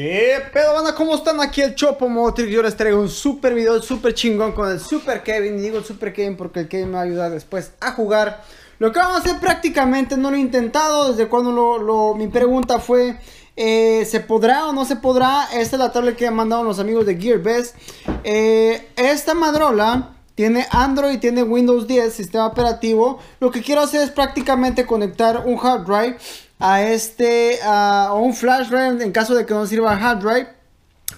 ¿Qué pedo, banda? ¿Cómo están? Aquí el Chopo Motrix. Yo les traigo un super video, super chingón con el Super Kevin. Y digo el Super Kevin porque el Kevin me va a ayudar después a jugar. Lo que vamos a hacer prácticamente, no lo he intentado. Desde cuando mi pregunta fue: eh, ¿se podrá o no se podrá? Esta es la tablet que han mandado los amigos de GearBest. Eh, esta madrola. Tiene Android, tiene Windows 10, sistema operativo. Lo que quiero hacer es prácticamente conectar un hard drive a este a un flash drive en caso de que no sirva hard drive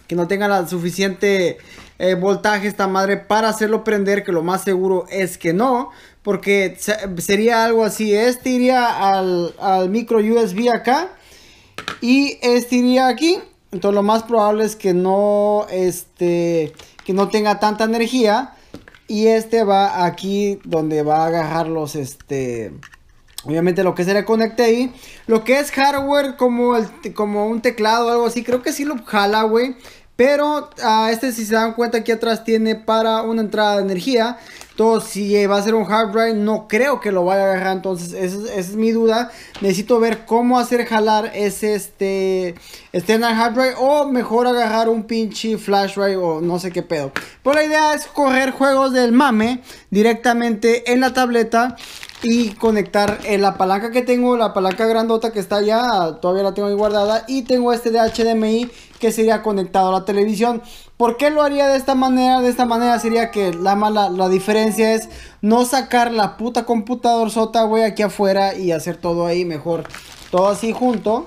que no tenga la suficiente eh, voltaje esta madre para hacerlo prender que lo más seguro es que no porque sería algo así este iría al, al micro USB acá y este iría aquí entonces lo más probable es que no este que no tenga tanta energía y este va aquí donde va a agarrar los este Obviamente lo que se le conecte ahí. Lo que es hardware como, el, como un teclado o algo así. Creo que sí lo jala, güey. Pero este si se dan cuenta aquí atrás tiene para una entrada de energía. Entonces si va a ser un hard drive no creo que lo vaya a agarrar. Entonces esa, es mi duda. Necesito ver cómo hacer jalar ese este external hard drive. O mejor agarrar un pinche flash drive o no sé qué pedo. Pero pues la idea es correr juegos del mame directamente en la tableta y conectar eh, la palanca que tengo, la palanca grandota que está allá, todavía la tengo ahí guardada y tengo este de HDMI que sería conectado a la televisión. ¿Por qué lo haría de esta manera? De esta manera sería que la mala, la diferencia es no sacar la puta computador sota, güey, aquí afuera y hacer todo ahí mejor. Todo así junto.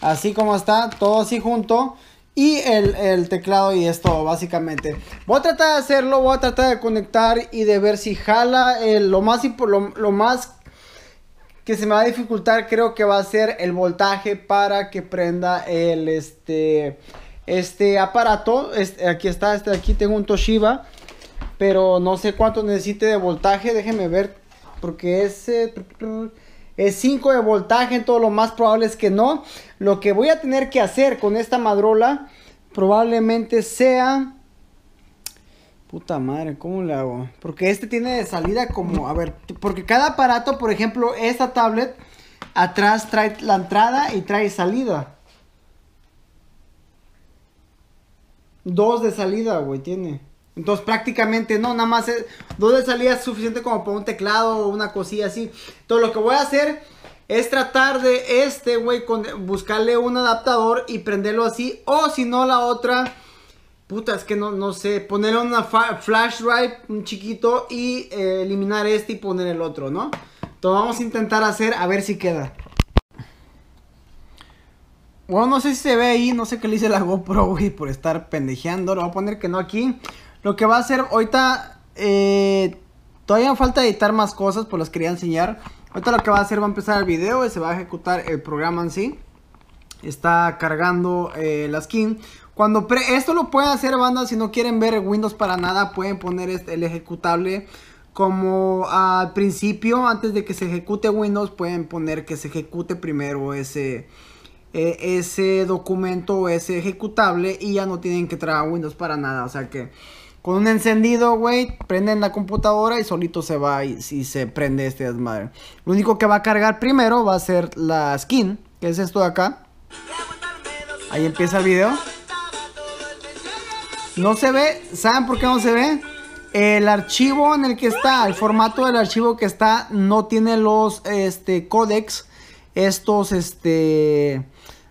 Así como está, todo así junto y el, teclado y esto básicamente. Voy a tratar de hacerlo, voy a tratar de conectar y de ver si jala. Eh, lo, más, lo, más que se me va a dificultar creo que va a ser el voltaje para que prenda el este, este aparato. aquí está, este aquí tengo un Toshiba, pero no sé cuánto necesite de voltaje, déjenme ver, porque ese... Es 5 de voltaje, todo lo más probable es que no. Lo que voy a tener que hacer con esta madrola probablemente sea... Puta madre, ¿cómo le hago? Porque este tiene salida como, a ver, porque cada aparato, por ejemplo, esta tablet, atrás trae la entrada y trae salida. Dos de salida, güey, tiene. Entonces prácticamente no, nada más dos de salida es suficiente como para un teclado o una cosilla así. Entonces lo que voy a hacer es tratar de este, güey, buscarle un adaptador y prenderlo así. O si no, la otra, puta, es que no, no sé, ponerle una flash drive, un chiquito, y eh, eliminar este y poner el otro, ¿no? Entonces vamos a intentar hacer, a ver si queda. Bueno, no sé si se ve ahí, no sé qué le hice la GoPro, güey, por estar pendejeando. Lo voy a poner que no aquí. Lo que va a hacer ahorita, eh, todavía falta editar más cosas, pues las quería enseñar. Ahorita lo que va a hacer va a empezar el video y se va a ejecutar el programa en sí. Está cargando eh, la skin. Cuando esto lo pueden hacer banda si no quieren ver Windows para nada, pueden poner este, el ejecutable como al principio, antes de que se ejecute Windows, pueden poner que se ejecute primero ese, eh, ese documento, ese ejecutable y ya no tienen que traer Windows para nada. O sea que con un encendido, güey, prenden la computadora y solito se va y, se prende este madre. Lo único que va a cargar primero va a ser la skin, que es esto de acá. Ahí empieza el video. No se ve, ¿saben por qué no se ve? El archivo en el que está, el formato del archivo que está, no tiene los este, codecs. estos, este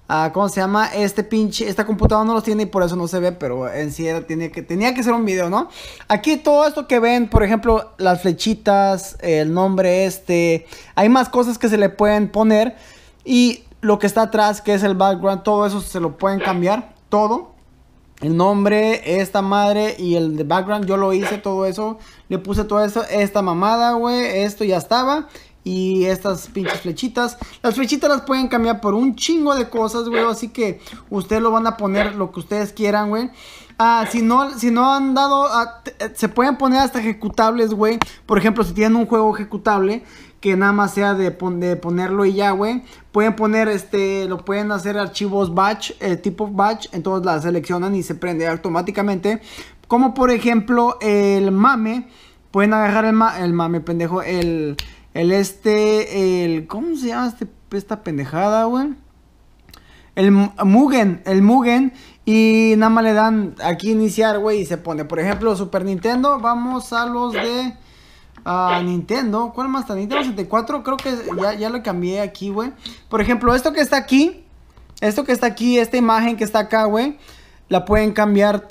Ah, ¿cómo se llama? Este pinche, esta computadora no los tiene y por eso no se ve, pero en sí tenía, que, tenía que ser un video, ¿no? Aquí todo esto que ven, por ejemplo, las flechitas, el nombre este, hay más cosas que se le pueden poner y lo que está atrás, que es el background, todo eso se lo pueden cambiar, todo. El nombre, esta madre y el de background, yo lo hice todo eso. Le puse todo eso, esta mamada, güey, esto ya estaba y estas pinches flechitas. Las flechitas las pueden cambiar por un chingo de cosas, güey. Así que ustedes lo van a poner lo que ustedes quieran, güey. Ah, si no, si no han dado, ah, eh, se pueden poner hasta ejecutables, güey. Por ejemplo, si tienen un juego ejecutable que nada más sea de, ponerlo y ya, güey. Pueden poner, este, lo pueden hacer archivos batch, eh, tipo batch. Entonces la seleccionan y se prende automáticamente. Como por ejemplo el mame. Pueden agarrar el, el mame, pendejo, el el este, el... ¿Cómo se llama este, esta pendejada, güey? El Mugen, el Mugen. Y nada más le dan aquí iniciar, güey, y se pone. Por ejemplo, Super Nintendo, vamos a los de... Nintendo, ¿cuál más está? Nintendo 64, creo que ya, ya lo cambié aquí, güey. Por ejemplo, esto que está aquí, esto que está aquí, esta imagen que está acá, güey la pueden cambiar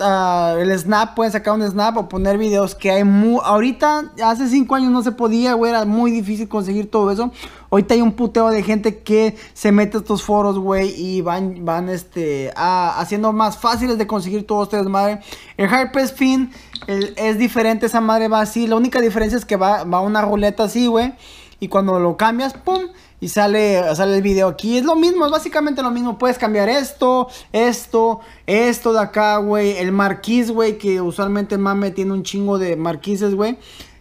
el snap, pueden sacar un snap o poner videos que hay muy... Ahorita, hace 5 años no se podía, güey, era muy difícil conseguir todo eso. Ahorita hay un puteo de gente que se mete a estos foros, güey, y van, van, este, haciendo más fáciles de conseguir todo este desmadre. El hyperspin es diferente, esa madre va así. La única diferencia es que va, va una ruleta así, güey y cuando lo cambias, ¡pum! Y sale, sale el video aquí. Es lo mismo, es básicamente lo mismo. Puedes cambiar esto, esto, esto de acá, güey. El marquís, güey, que usualmente mame tiene un chingo de marquises, güey.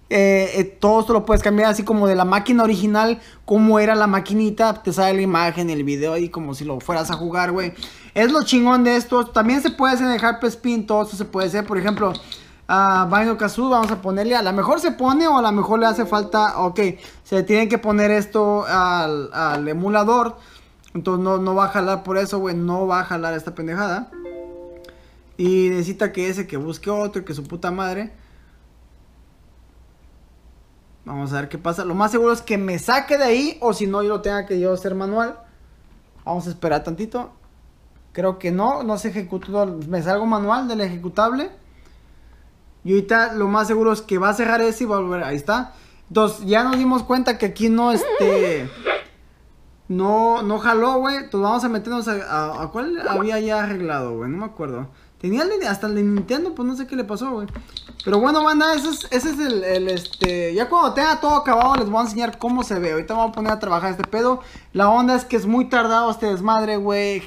Eh, eh, todo esto lo puedes cambiar así como de la máquina original, como era la maquinita, te sale la imagen, el video ahí como si lo fueras a jugar, güey. Es lo chingón de esto. También se puede hacer en el todo esto se puede hacer, por ejemplo, a Baino vamos a ponerle, a lo mejor se pone o a lo mejor le hace falta, ok, se tiene que poner esto al, emulador, entonces no, va a jalar por eso, güey, no va a jalar esta pendejada. Y necesita que ese que busque otro, que su puta madre. Vamos a ver qué pasa. Lo más seguro es que me saque de ahí o si no yo lo tenga que yo hacer manual. Vamos a esperar tantito. Creo que no, no se ejecutó, me salgo manual del ejecutable. Y ahorita lo más seguro es que va a cerrar ese y va a volver. Ahí está. Entonces ya nos dimos cuenta que aquí no, este... No, no jaló, güey. Entonces vamos a meternos a, a, cuál había ya arreglado, güey. No me acuerdo. Tenía hasta el de Nintendo, pues no sé qué le pasó, güey. Pero bueno, banda, ese es, ese es el, este... Ya cuando tenga todo acabado les voy a enseñar cómo se ve. Ahorita vamos a poner a trabajar este pedo. La onda es que es muy tardado este desmadre, güey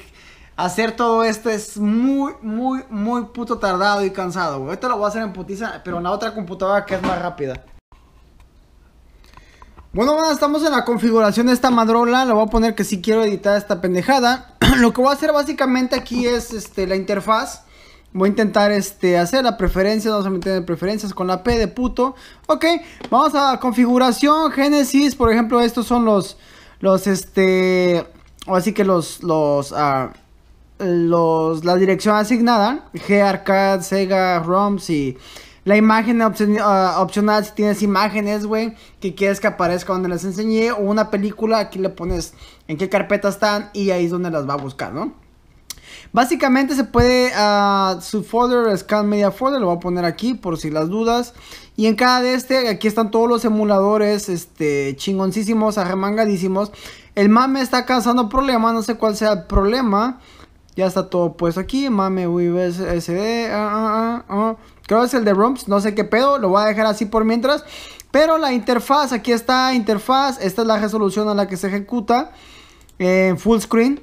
hacer todo esto es muy, muy, muy puto tardado y cansado, Esto Ahorita lo voy a hacer en putiza, pero en la otra computadora que es más rápida. Bueno, bueno, estamos en la configuración de esta madrola. Le voy a poner que si quiero editar esta pendejada. lo que voy a hacer básicamente aquí es este, la interfaz. Voy a intentar este, hacer la preferencia. Vamos a meter en preferencias con la P de puto. Ok, vamos a configuración, génesis. Por ejemplo, estos son los, los, este... Así que los, los, ah, los, la dirección asignada, G, Arcade, Sega, ROMs y la imagen ah, opcional si tienes imágenes, güey, que quieres que aparezca donde les enseñé o una película, aquí le pones en qué carpeta están y ahí es donde las va a buscar, ¿no? Básicamente se puede ah, su folder scan media folder, lo voy a poner aquí por si las dudas. Y en cada de este, aquí están todos los emuladores, este, chingoncísimos, arremangadísimos. El MAME está causando problemas, no sé cuál sea el problema. Ya está todo puesto aquí. Mame USB ah, ah, ah, ah, Creo que es el de ROMs. No sé qué pedo. Lo voy a dejar así por mientras. Pero la interfaz. Aquí está interfaz. Esta es la resolución a la que se ejecuta. En eh, full screen.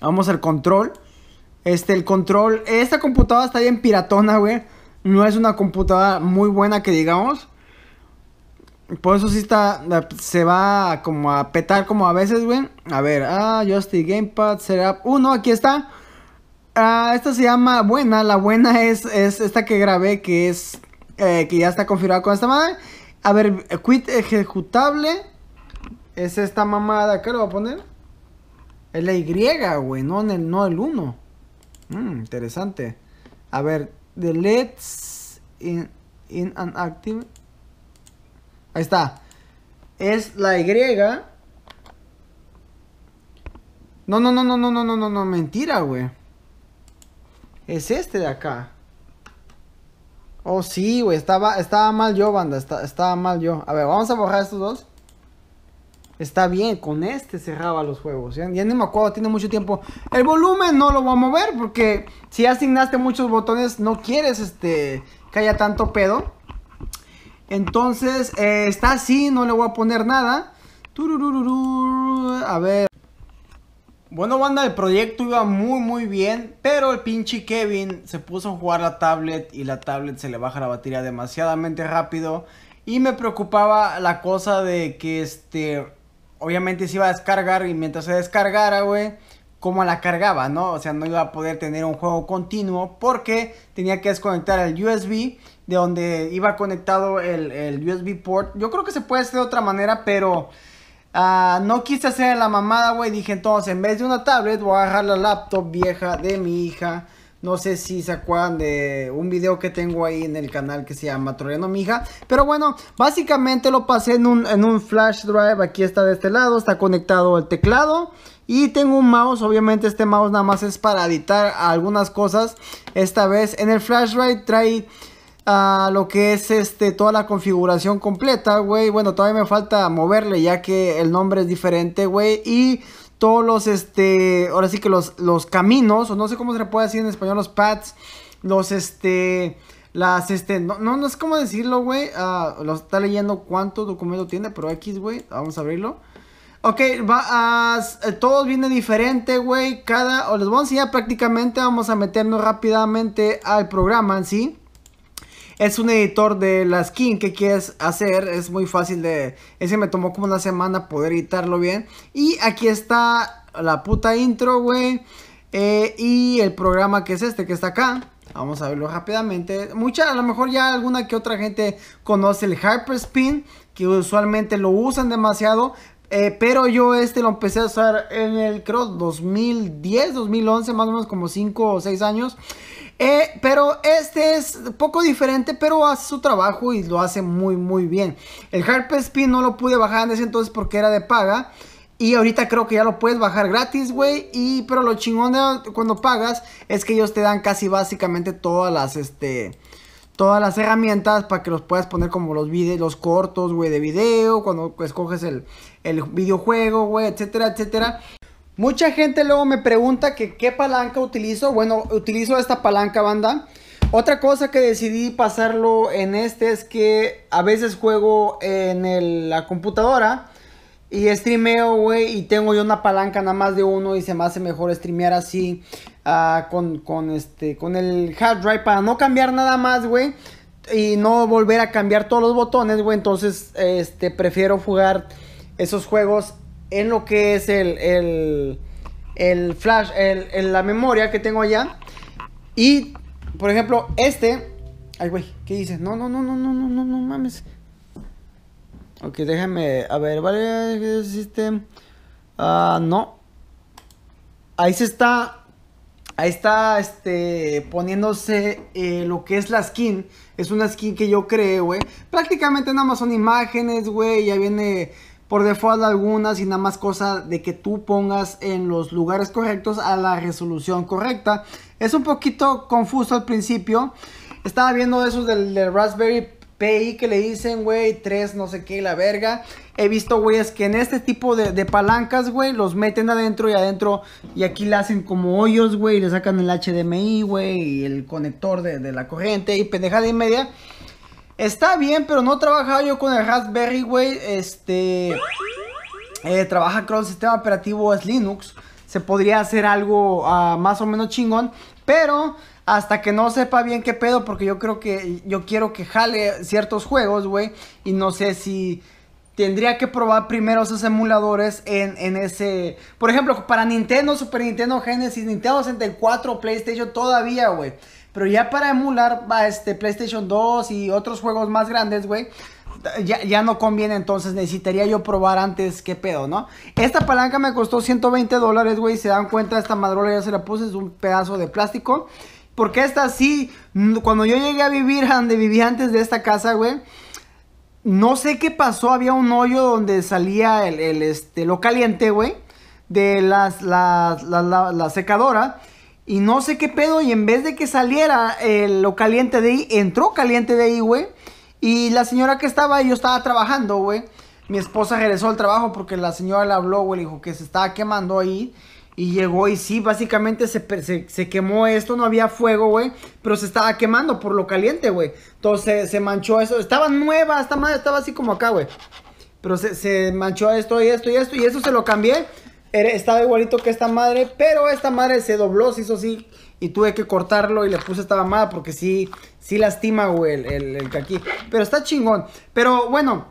Vamos al control. Este, el control. Esta computadora está bien piratona, güey. No es una computadora muy buena que digamos. Por eso sí está. Eh, se va como a petar como a veces, güey. A ver, ah, Justy Gamepad, Setup. Uh, aquí está. Ah, esta se llama Buena. La buena es, esta que grabé, que es. Eh, que ya está configurada con esta madre. A ver, quit ejecutable. Es esta mamada. Acá lo voy a poner. Es la Y, güey. No, en el, no el 1. Mm, interesante. A ver, delete in, in an active. Ahí está. Es la Y. No, no, no, no, no, no, no, no, no, mentira, güey. Es este de acá. Oh, sí, güey, estaba, estaba mal yo, banda, estaba mal yo. A ver, vamos a borrar estos dos. Está bien, con este cerraba los juegos. Ya, ni me acuerdo, tiene mucho tiempo. El volumen no lo voy a mover porque si asignaste muchos botones, no quieres este, que haya tanto pedo. Entonces, eh, está así, no le voy a poner nada. A ver. Bueno, banda, el proyecto iba muy, muy bien, pero el pinche Kevin se puso a jugar la tablet y la tablet se le baja la batería demasiadamente rápido. Y me preocupaba la cosa de que, este, obviamente se iba a descargar y mientras se descargara, güey, cómo la cargaba, ¿no? O sea, no iba a poder tener un juego continuo porque tenía que desconectar el USB de donde iba conectado el, USB port. Yo creo que se puede hacer de otra manera, pero ah, no quise hacer la mamada, güey. Dije entonces, en vez de una tablet, voy a dejar la laptop vieja de mi hija. No sé si se acuerdan de un video que tengo ahí en el canal que se llama mi hija Pero bueno, básicamente lo pasé en un, en un flash drive. Aquí está de este lado, está conectado el teclado. Y tengo un mouse, obviamente este mouse nada más es para editar algunas cosas. Esta vez en el flash drive trae a lo que es este toda la configuración completa, güey. Bueno, todavía me falta moverle ya que el nombre es diferente, güey. Y todos los, este, ahora sí que los, los caminos, o no sé cómo se le puede decir en español, los pads, los, este, las, este, no, no, no sé cómo decirlo, güey. Ah, lo está leyendo cuánto documento tiene, pero X, güey, vamos a abrirlo. Ok, va, eh, todos vienen diferente, güey. Cada, o les voy a enseñar prácticamente, vamos a meternos rápidamente al programa en sí es un editor de la skin que quieres hacer. Es muy fácil de... Ese me tomó como una semana poder editarlo bien. Y aquí está la puta intro, güey. Eh, y el programa que es este, que está acá. Vamos a verlo rápidamente. Mucha, a lo mejor ya alguna que otra gente conoce el Hyperspin, que usualmente lo usan demasiado, eh, pero yo este lo empecé a usar en el creo 2010, 2011, más o menos como 5 o 6 años. Eh, pero este es poco diferente, pero hace su trabajo y lo hace muy muy bien. El Harp Spin no lo pude bajar en ese entonces porque era de paga. Y ahorita creo que ya lo puedes bajar gratis, güey. Y pero lo chingón cuando pagas es que ellos te dan casi básicamente todas las este todas las herramientas para que los puedas poner como los videos, cortos, güey, de video, cuando escoges el, videojuego, güey, etcétera, etcétera. Mucha gente luego me pregunta que qué palanca utilizo. Bueno, utilizo esta palanca, banda. Otra cosa que decidí pasarlo en este es que a veces juego en la computadora y streameo, güey, y tengo yo una palanca nada más de uno y se me hace mejor streamear así Ah, con, con, este, con el hard drive para no cambiar nada más, güey. Y no volver a cambiar todos los botones, güey. Entonces, este, prefiero jugar esos juegos en lo que es el, el, el flash, el, la memoria que tengo allá. Y, por ejemplo, este... Ay, güey, ¿qué dices? No, no, no, no, no, no, no, no mames. Ok, déjame. A ver, ¿vale? System. Ah, no. Ahí se está Ahí está este, poniéndose eh, lo que es la skin. Es una skin que yo creé, güey. Prácticamente nada más son imágenes, güey. Ya viene por default algunas y nada más cosa de que tú pongas en los lugares correctos a la resolución correcta. Es un poquito confuso al principio. Estaba viendo esos del, del Raspberry PI que le dicen, güey, 3 no sé qué la verga. He visto, güey, es que en este tipo de, palancas, güey, los meten adentro y adentro. Y aquí le hacen como hoyos, güey. Y le sacan el HDMI, güey. Y el conector de, la corriente. Y pendejada y media. Está bien, pero no he trabajado yo con el Raspberry, güey. Este. Eh, trabaja con el sistema operativo es Linux. Se podría hacer algo ah, más o menos chingón. Pero hasta que no sepa bien qué pedo, porque yo creo que yo quiero que jale ciertos juegos, güey. Y no sé si tendría que probar primero esos emuladores en, ese... Por ejemplo, para Nintendo, Super Nintendo, Genesis, Nintendo 64, PlayStation todavía, güey. Pero ya para emular este PlayStation 2 y otros juegos más grandes, güey. Ya, no conviene, entonces necesitaría yo probar antes qué pedo, ¿no? Esta palanca me costó 120 dólares, güey. Se dan cuenta, esta madrola ya se la puse, es un pedazo de plástico. Porque esta sí, cuando yo llegué a vivir donde vivía antes de esta casa, güey no sé qué pasó, había un hoyo donde salía el, este, lo caliente, güey, de las, la, secadora. Y no sé qué pedo, y en vez de que saliera el, eh, lo caliente de ahí, entró caliente de ahí, güey. Y la señora que estaba ahí, yo estaba trabajando, güey. Mi esposa regresó al trabajo porque la señora le habló, güey, le dijo que se estaba quemando ahí y llegó y sí, básicamente se, se, quemó esto, no había fuego, güey. Pero se estaba quemando por lo caliente, güey. Entonces se manchó eso. Estaba nueva, esta madre estaba así como acá, güey. Pero se, manchó esto y esto y esto. Y eso se lo cambié. estaba igualito que esta madre, pero esta madre se dobló, se hizo así. Y tuve que cortarlo y le puse esta mamada porque sí, sí lastima, güey, el, el, aquí. Pero está chingón. Pero bueno,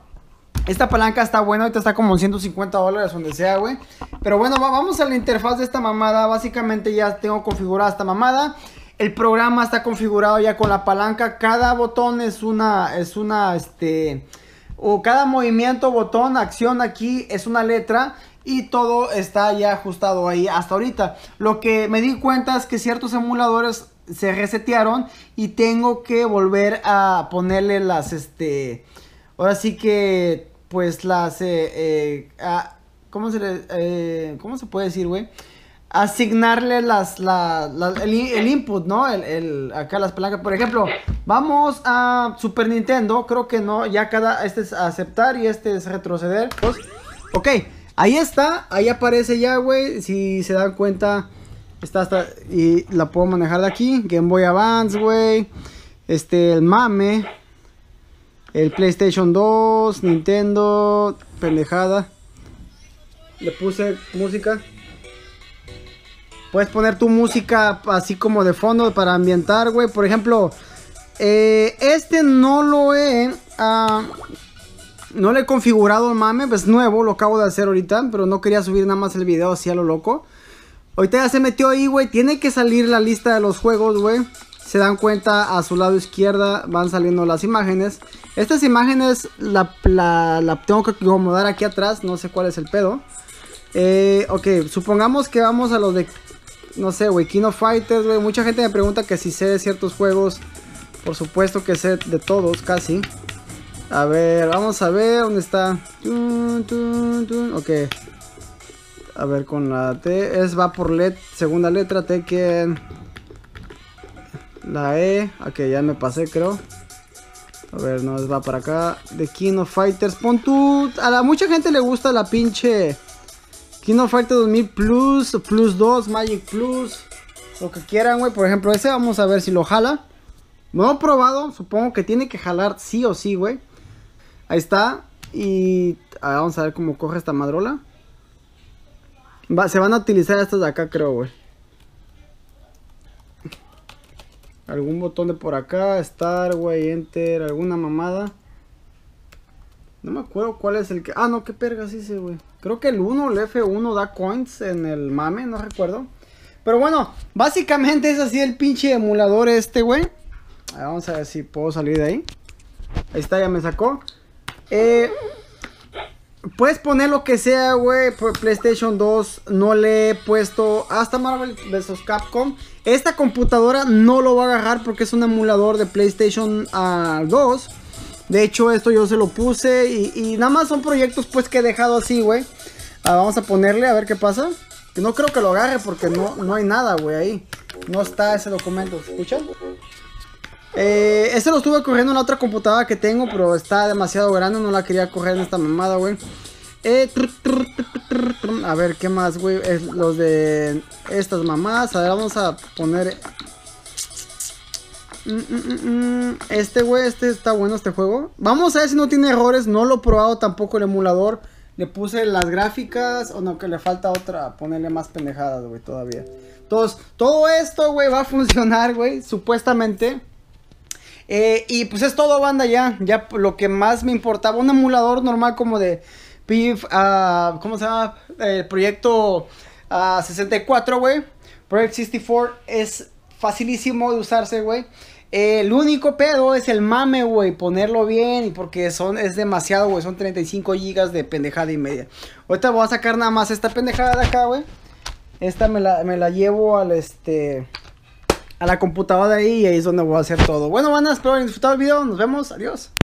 esta palanca está buena, ahorita está como en 150 dólares, donde sea, güey. Pero bueno, vamos a la interfaz de esta mamada. Básicamente ya tengo configurada esta mamada. El programa está configurado ya con la palanca. Cada botón es una, es una, este... O cada movimiento, botón, acción aquí es una letra y todo está ya ajustado ahí hasta ahorita. Lo que me di cuenta es que ciertos emuladores se resetearon y tengo que volver a ponerle las este ahora sí que pues las... Eh, eh ¿Cómo se le, eh, ¿Cómo se puede decir, güey? asignarle las, la, el, input, ¿no? El, el, acá las placas Por ejemplo, vamos a Super Nintendo. Creo que no, ya cada, este es aceptar y este es retroceder. ok, ahí está, ahí aparece ya, güey. Si se dan cuenta, está hasta, y la puedo manejar de aquí. Game Boy Advance, güey. Este, el mame el PlayStation 2, Nintendo, pendejada. Le puse música. Puedes poner tu música así como de fondo para ambientar, güey. Por ejemplo, eh, este no lo he... Ah, no le he configurado el mame, Es nuevo, lo acabo de hacer ahorita, pero no quería subir nada más el video así a lo loco. Ahorita ya se metió ahí, güey. Tiene que salir la lista de los juegos, güey se dan cuenta a su lado izquierda van saliendo las imágenes. Estas imágenes la, tengo que acomodar aquí atrás, no sé cuál es el pedo. Eh, ok, supongamos que vamos a los de, no sé, wey, Kino Fighters, Mucha gente me pregunta que si sé ciertos juegos. Por supuesto que sé de todos, casi. A ver, vamos a ver dónde está. Ok. A ver, con la T. Es va por led segunda letra, Tekken. La E, ok, ya me pasé creo. A ver, no, va para acá. De Kino Fighters. Pon A la, mucha gente le gusta la pinche... Kino Fighters 2000 Plus, Plus 2, Magic Plus. Lo que quieran, güey. Por ejemplo, ese vamos a ver si lo jala. No he probado. Supongo que tiene que jalar sí o sí, güey. Ahí está. Y vamos a ver cómo coge esta madrola. Va, se van a utilizar estas de acá, creo, güey. Algún botón de por acá, Star, güey, Enter, alguna mamada. No me acuerdo cuál es el que... Ah, no, qué pergas hice, güey. Creo que el 1, el F1 da coins en el mame, no recuerdo. Pero bueno, básicamente es así el pinche emulador este, güey. Vamos a ver si puedo salir de ahí. Ahí está, ya me sacó. Eh, puedes poner lo que sea, güey. Pues, PlayStation 2 no le he puesto hasta Marvel vs. Capcom. Esta computadora no lo va a agarrar porque es un emulador de PlayStation 2. Ah, de hecho, esto yo se lo puse y, nada más son proyectos pues que he dejado así, güey. Ah, vamos a ponerle a ver qué pasa. Que no creo que lo agarre porque no, no hay nada, güey, ahí. No está ese documento, ¿escuchan? Eh, este lo estuve corriendo en la otra computadora que tengo, pero está demasiado grande, no la quería correr en esta mamada, güey. Eh, a ver, ¿qué más, güey? los de estas mamás. A ver, vamos a poner... Mm, mm, mm, este, güey, este está bueno este juego. Vamos a ver si no tiene errores. No lo he probado tampoco el emulador. Le puse las gráficas. O no, que le falta otra. Ponerle más pendejadas, güey, todavía. Entonces, todo esto, güey, va a funcionar, güey. Supuestamente. Eh, y pues es todo, banda, ya. Ya lo que más me importaba. Un emulador normal como de PIF, ah, ¿cómo se llama? El proyecto 64, ah, güey. Project 64 es facilísimo de usarse, güey. El único pedo es el mame, güey, ponerlo bien, y porque son, es demasiado, güey, son 35 gigas de pendejada y media. Ahorita voy a sacar nada más esta pendejada de acá, güey. Esta me la, llevo al, este, a la computadora de ahí y ahí es donde voy a hacer todo. Bueno, van a espero haber disfrutado el video, nos vemos, adiós.